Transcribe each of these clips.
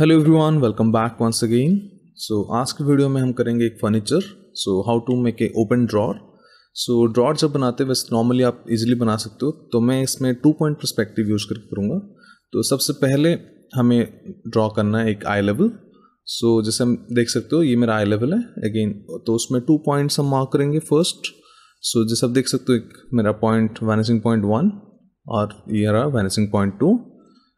hello everyone welcome back once again so आज के video में हम करेंगे एक furniture so how to make a open drawer so drawer जब बनाते हैं वैसे नॉर्मली आप इजीली बना सकते हो तो मैं इसमें टू पॉइंट परस्पेक्टिव यूज करके करूँगा तो सबसे पहले हमें ड्रॉ करना है एक आई लेवल सो जैसे हम देख सकते हो ये मेरा आई लेवल है अगेन तो उसमें टू पॉइंट्स हम मार्क करेंगे फर्स्ट सो so, जैसे आप देख सकते हो एक मेरा पॉइंट वैनिसिंग पॉइंट वन और ये रहा vanishing point two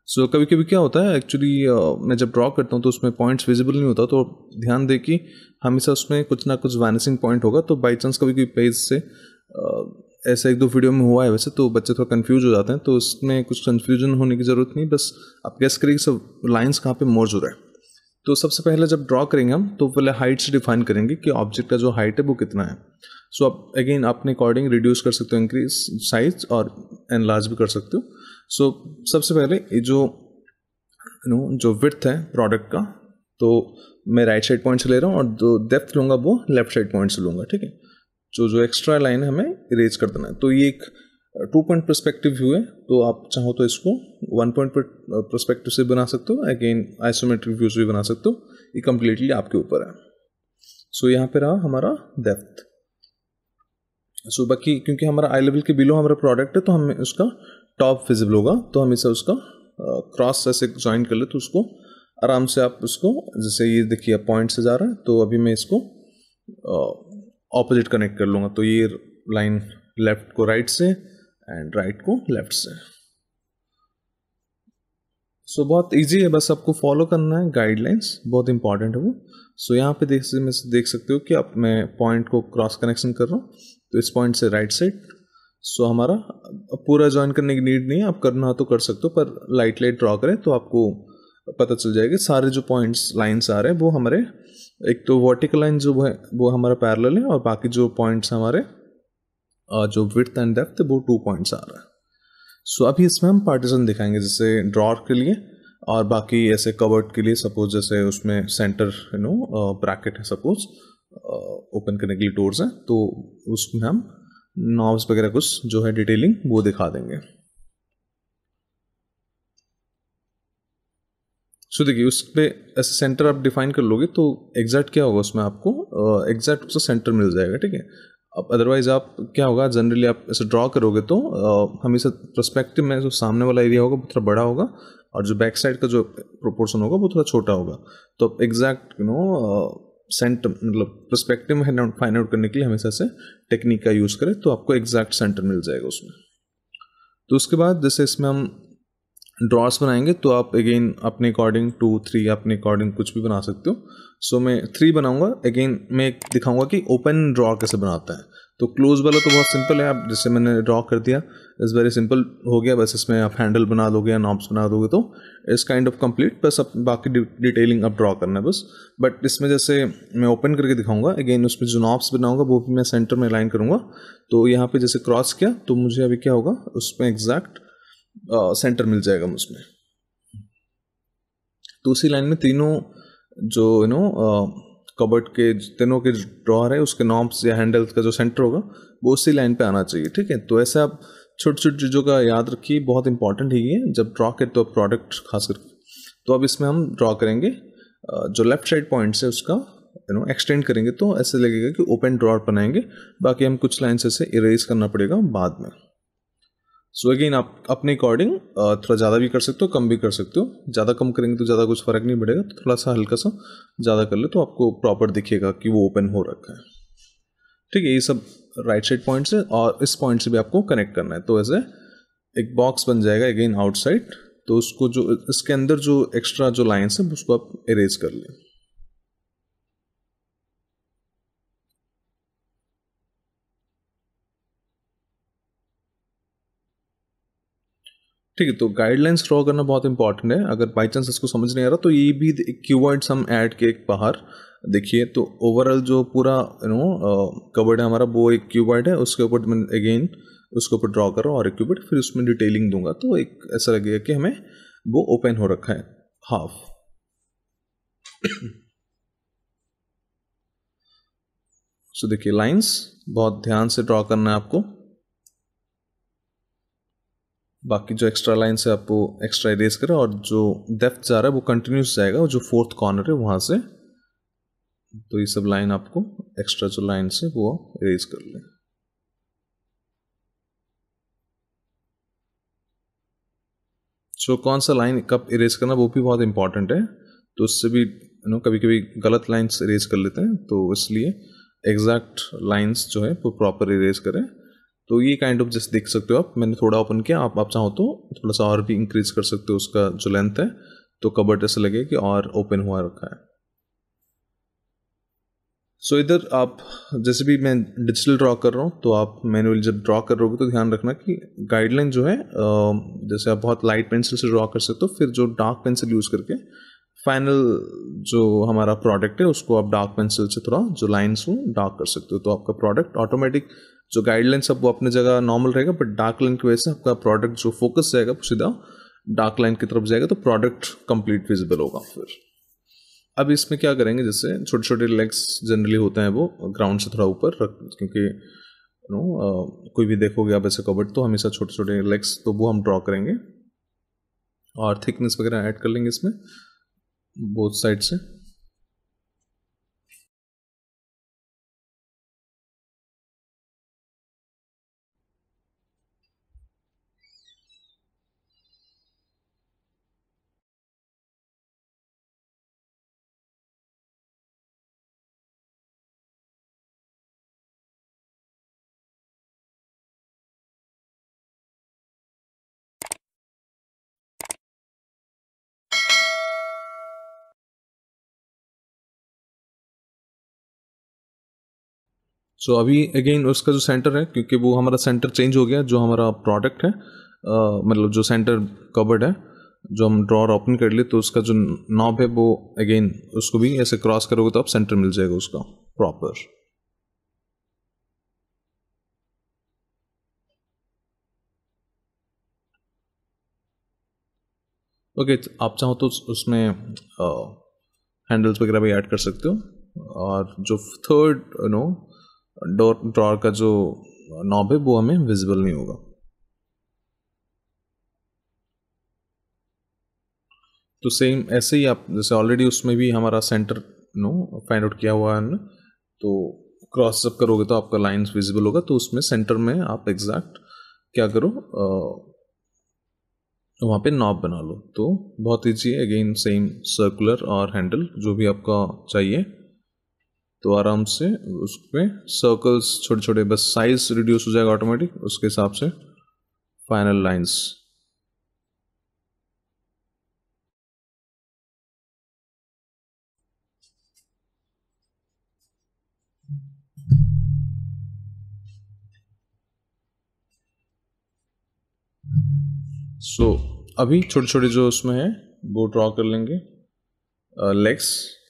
so so, कभी कभी क्या होता है एक्चुअली uh, मैं जब ड्रॉ करता हूँ तो उसमें पॉइंट्स विजिबल नहीं होता तो ध्यान दे कि हमेशा उसमें कुछ ना कुछ वैनिसिंग पॉइंट होगा तो बाई चांस कभी कभी पेज से uh, ऐसा एक दो वीडियो में हुआ है वैसे तो बच्चे थोड़ा कन्फ्यूज हो जाते हैं तो उसमें कुछ कन्फ्यूजन होने की ज़रूरत नहीं बस आप गैस करिए सब लाइन्स कहाँ पर मोर हो है तो सबसे पहले जब ड्रॉ करेंगे हम तो पहले हाइट से डिफाइन करेंगे कि ऑब्जेक्ट का जो हाइट है वो कितना है सो so, आप अगेन अपने अकॉर्डिंग रिड्यूस कर सकते हो इंक्रीज साइज और एनलार्ज भी कर सकते हो सो so, सबसे पहले ये जो नो जो विथ है प्रोडक्ट का तो मैं राइट साइड पॉइंट से ले रहा हूँ और जो डेप्थ लूँगा वो लेफ्ट साइड पॉइंट से लूँगा ठीक है जो जो एक्स्ट्रा लाइन है हमें इरेज कर देना है तो ये एक टू पॉइंट परस्पेक्टिव व्यू है तो आप चाहो तो इसको वन पॉइंट परस्पेक्टिव से बना सकते हो अगेन आइसोमेट्रिक व्यू से भी बना सकते हो ये कम्प्लीटली आपके ऊपर है सो so, यहाँ पे रहा हमारा डेप्थ सो so, बाकी क्योंकि हमारा आई लेवल के बिलो हमारा प्रोडक्ट है तो हमें उसका टॉप विजिबल होगा तो हम इसे उसका क्रॉस ऐसे ज्वाइन कर ले तो उसको आराम से आप उसको जैसे ये देखिए पॉइंट से जा रहा है तो अभी मैं इसको ऑपोजिट कनेक्ट कर लूँगा तो ये लाइन लेफ्ट को राइट से एंड राइट को लेफ्ट से सो so, बहुत इजी है बस आपको फॉलो करना है गाइडलाइंस बहुत इंपॉर्टेंट है वो सो so, यहाँ पे देख मैं देख सकते हो कि आप मैं पॉइंट को क्रॉस कनेक्शन कर रहा हूँ तो इस पॉइंट से राइट साइड सो हमारा पूरा ज्वाइन करने की नीड नहीं है आप करना तो कर सकते हो पर लाइट लाइट ड्रॉ करें तो आपको पता चल जाएगा सारे जो पॉइंट्स लाइन्स आ रहे हैं वो हमारे एक तो वर्टिकल लाइन जो है वो हमारा पैरेलल है और बाकी जो पॉइंट्स हमारे जो विथ एंड डेप्थ वो टू पॉइंट्स आ रहा है सो so, अभी इसमें हम पार्टीशन दिखाएंगे जैसे ड्रॉर के लिए और बाकी ऐसे कवर्ड के लिए सपोज जैसे उसमें सेंटर यू नो ब्रैकेट है सपोज ओपन करने के लिए डोर्स हैं तो उसमें हम नॉब्स वगैरह कुछ जो है डिटेलिंग वो दिखा देंगे सो देखिए उस पर ऐसे सेंटर आप डिफाइन कर लोगे तो एग्जैक्ट क्या होगा उसमें आपको एग्जैक्ट उसका सेंटर मिल जाएगा ठीक है अब अदरवाइज आप क्या होगा जनरली आप ऐसे ड्रॉ करोगे तो हमेशा परस्पेक्टिव में जो सामने वाला एरिया होगा वो थोड़ा बड़ा होगा और जो बैक साइड का जो प्रोपोर्शन होगा वो थोड़ा छोटा होगा तो एग्जैक्ट यू नो सेंटर मतलब परस्पेक्टिव फाइंड आउट करने के लिए हमेशा से टेक्निक का यूज़ करें तो आपको एग्जैक्ट सेंटर मिल जाएगा उसमें तो उसके बाद जैसे इसमें हम ड्रॉस बनाएंगे तो आप अगेन अपने अकॉर्डिंग टू थ्री अपने अकॉर्डिंग कुछ भी बना सकते हो सो so, मैं थ्री बनाऊंगा अगेन मैं दिखाऊंगा कि ओपन ड्रॉ कैसे बनाता है तो क्लोज वाला तो बहुत सिंपल है आप जैसे मैंने ड्रॉ कर दिया इस वेरी सिंपल हो गया बस इसमें आप हैंडल बना दोगे या नॉब्स बना दोगे तो इस काइंड ऑफ कंप्लीट बस अब बाकी डिटेलिंग अब ड्रॉ करना है बस बट इसमें जैसे मैं ओपन करके दिखाऊंगा अगेन उसमें जो नॉब्स बनाऊंगा वो भी मैं सेंटर में अलाइन करूँगा तो यहाँ पर जैसे क्रॉस किया तो मुझे अभी क्या होगा उसमें एग्जैक्ट सेंटर मिल जाएगा मुझमें तो उसी लाइन में तीनों जो यू नो कबर्ड के तीनों के ड्रॉर है उसके नॉम्स या हैंडल्स का जो सेंटर होगा वो उसी लाइन पे आना चाहिए ठीक है तो ऐसे आप छोटी छोटी चीज़ों का याद रखिए बहुत इंपॉर्टेंट ही है जब ड्रॉ करते तो प्रोडक्ट खास करके तो अब इसमें हम ड्रॉ करेंगे जो लेफ्ट साइड पॉइंट्स है उसका यू नो एक्सटेंड करेंगे तो ऐसे लगेगा कि ओपन ड्रॉर बनाएंगे बाकी हम कुछ लाइन्स ऐसे इरेज करना पड़ेगा बाद में सो अगेन आप अपने अकॉर्डिंग थोड़ा ज़्यादा भी कर सकते हो कम भी कर सकते हो ज़्यादा कम करेंगे तो ज़्यादा कुछ फ़र्क नहीं पड़ेगा तो थोड़ा सा हल्का सा ज़्यादा कर ले तो आपको प्रॉपर दिखेगा कि वो ओपन हो रखा है ठीक है ये सब राइट साइड पॉइंट से और इस पॉइंट से भी आपको कनेक्ट करना है तो ऐसे एक बॉक्स बन जाएगा अगेन आउटसाइड तो उसको जो इसके अंदर जो एक्स्ट्रा जो लाइन्स है उसको आप इरेज कर लें ठीक है तो गाइडलाइंस ड्रॉ करना बहुत इंपॉर्टेंट है अगर बाई चांस इसको समझ नहीं आ रहा तो ये भी क्यू हम ऐड के एक बाहर देखिए तो ओवरऑल जो पूरा यू नो कवर्ड है हमारा वो एक क्यूबर्ड है उसके ऊपर मैं अगेन उसके ऊपर ड्रॉ कर रहा हूँ और एक क्यूबर्ड फिर उसमें डिटेलिंग दूंगा तो एक ऐसा लगेगा कि हमें वो ओपन हो रखा है हाफ सो देखिए लाइंस बहुत ध्यान से ड्रॉ करना है आपको बाकी जो एक्स्ट्रा लाइन से आपको एक्स्ट्रा इरेज करे और जो डेप्थ जा रहा है वो कंटिन्यूस जाएगा और जो फोर्थ कॉर्नर है वहाँ से तो ये सब लाइन आपको एक्स्ट्रा जो लाइन से वो आप इरेज कर लें सो कौन सा लाइन कब इरेज करना वो भी बहुत इंपॉर्टेंट है तो उससे भी यू नो कभी कभी गलत लाइन्स इरेज कर लेते हैं तो इसलिए एग्जैक्ट लाइंस जो है वो प्रॉपर इरेज करें तो ये काइंड ऑफ जस्ट देख सकते हो आप मैंने थोड़ा ओपन किया आप आप चाहो तो थोड़ा सा और भी इंक्रीज कर सकते हो उसका जो लेंथ है तो कबर्ड ऐसे लगे कि और ओपन हुआ रखा है सो so, इधर आप जैसे भी मैं डिजिटल ड्रॉ कर रहा हूँ तो आप मैनुअली जब ड्रॉ कर रहे हो तो ध्यान रखना कि गाइडलाइन जो है जैसे आप बहुत लाइट पेंसिल से ड्रॉ कर सकते हो फिर जो डार्क पेंसिल यूज़ करके फाइनल जो हमारा प्रोडक्ट है उसको आप डार्क पेंसिल से थोड़ा जो लाइन्स हों डार्क कर सकते हो तो आपका प्रोडक्ट ऑटोमेटिक जो गाइडलाइंस अब वो अपने जगह नॉर्मल रहेगा बट डार्क लाइन की वजह से आपका प्रोडक्ट जो फोकस जाएगा सीधा डार्क लाइन की तरफ जाएगा तो प्रोडक्ट कंप्लीट विजिबल होगा फिर अब इसमें क्या करेंगे जैसे छोटे छोटे लेग्स जनरली होते हैं वो ग्राउंड से थोड़ा ऊपर रख क्योंकि नो कोई भी देखोगे आप ऐसे कवर्ड तो हमेशा छोटे छोटे लेग्स तो वो हम ड्रॉ करेंगे और थिकनेस वगैरह ऐड कर लेंगे इसमें बोथ साइड से सो so, अभी अगेन उसका जो सेंटर है क्योंकि वो हमारा सेंटर चेंज हो गया जो हमारा प्रोडक्ट है मतलब जो सेंटर कवर्ड है जो हम ड्रॉर ओपन कर लिए तो उसका जो नॉब है वो अगेन उसको भी ऐसे क्रॉस करोगे तो आप सेंटर मिल जाएगा उसका प्रॉपर ओके okay, तो आप चाहो तो उसमें हैंडल्स वगैरह भी ऐड कर सकते हो और जो थर्ड नो डोर ड्रॉर का जो नॉब है वो हमें विजिबल नहीं होगा तो सेम ऐसे ही आप जैसे ऑलरेडी उसमें भी हमारा सेंटर नो फाइंड आउट किया हुआ है ना तो क्रॉस जब करोगे तो आपका लाइंस विजिबल होगा तो उसमें सेंटर में आप एग्जैक्ट क्या करो आ, वहाँ पे नॉब बना लो तो बहुत ईजी है अगेन सेम सर्कुलर और हैंडल जो भी आपका चाहिए तो आराम से उस पर सर्कल्स छोटे छोटे बस साइज रिड्यूस हो जाएगा ऑटोमेटिक उसके हिसाब से फाइनल लाइंस सो so, अभी छोटे छोटे जो उसमें है वो ड्रॉ कर लेंगे लेग्स uh,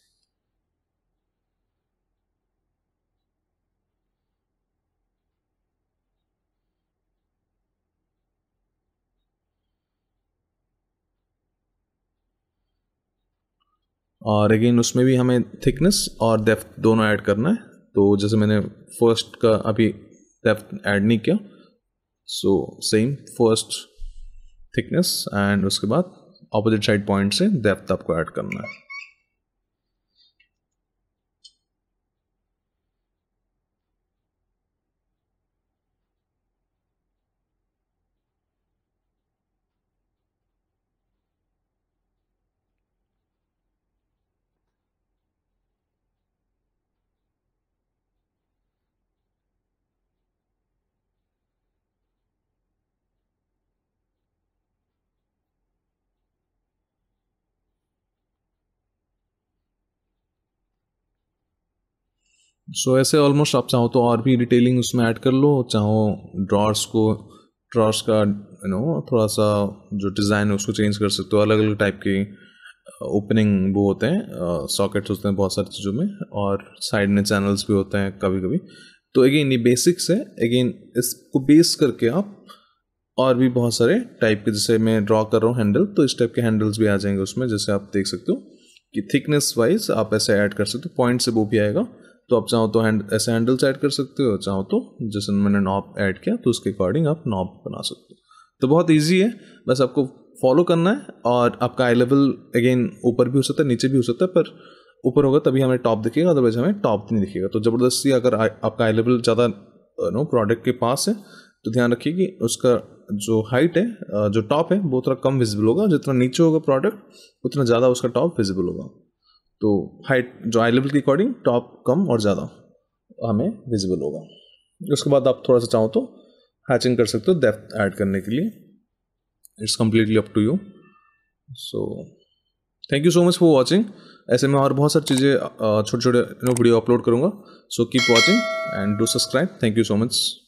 और अगेन उसमें भी हमें थिकनेस और डेप्थ दोनों ऐड करना है तो जैसे मैंने फर्स्ट का अभी डेप्थ ऐड नहीं किया so same first thickness and उसके बाद ऑपोजिट साइड पॉइंट से डेप्थ आपको ऐड करना है सो so, ऐसे ऑलमोस्ट आप चाहो तो और भी डिटेलिंग उसमें ऐड कर लो चाहो ड्रॉर्स को ड्रॉर्स का यू नो थोड़ा सा जो डिज़ाइन है उसको चेंज कर सकते हो अलग अलग टाइप के ओपनिंग uh, वो होते हैं सॉकेट्स uh, होते हैं बहुत सारी चीज़ों में और साइड में चैनल्स भी होते हैं कभी कभी तो अगेन ये बेसिक्स है अगेन इसको बेस करके आप और भी बहुत सारे टाइप के जैसे मैं ड्रॉ कर रहा हूँ हैंडल तो इस टाइप के हैंडल्स भी आ जाएंगे उसमें जैसे आप देख सकते हो कि थिकनेस वाइज आप ऐसे ऐड कर सकते हो पॉइंट से वो भी आएगा तो आप चाहो तो हैंड ऐसे हैंडल्स ऐड कर सकते हो चाहो तो जैसे मैंने नॉब ऐड किया तो उसके अकॉर्डिंग आप नॉब बना सकते हो तो बहुत ईजी है बस आपको फॉलो करना है और आपका आई लेवल अगेन ऊपर भी हो सकता है नीचे भी हो सकता है पर ऊपर होगा तभी हमें टॉप दिखेगा अदरवाइज हमें टॉप नहीं दिखेगा तो ज़बरदस्ती अगर आपका आई लेवल ज़्यादा नो प्रोडक्ट के पास है तो ध्यान रखिए कि उसका जो हाइट है जो टॉप है वो थोड़ा कम विजिबल होगा जितना नीचे होगा प्रोडक्ट उतना ज़्यादा उसका टॉप विजिबल होगा तो हाइट जो आई लेवल के अकॉर्डिंग टॉप कम और ज़्यादा हमें विजिबल होगा उसके बाद आप थोड़ा सा चाहो तो हैचिंग कर सकते हो डेप्थ ऐड करने के लिए it's completely up to you so thank you so much for watching ऐसे में और बहुत सारी चीज़ें छोटे छोटे वीडियो अपलोड करूँगा so keep watching and do subscribe thank you so much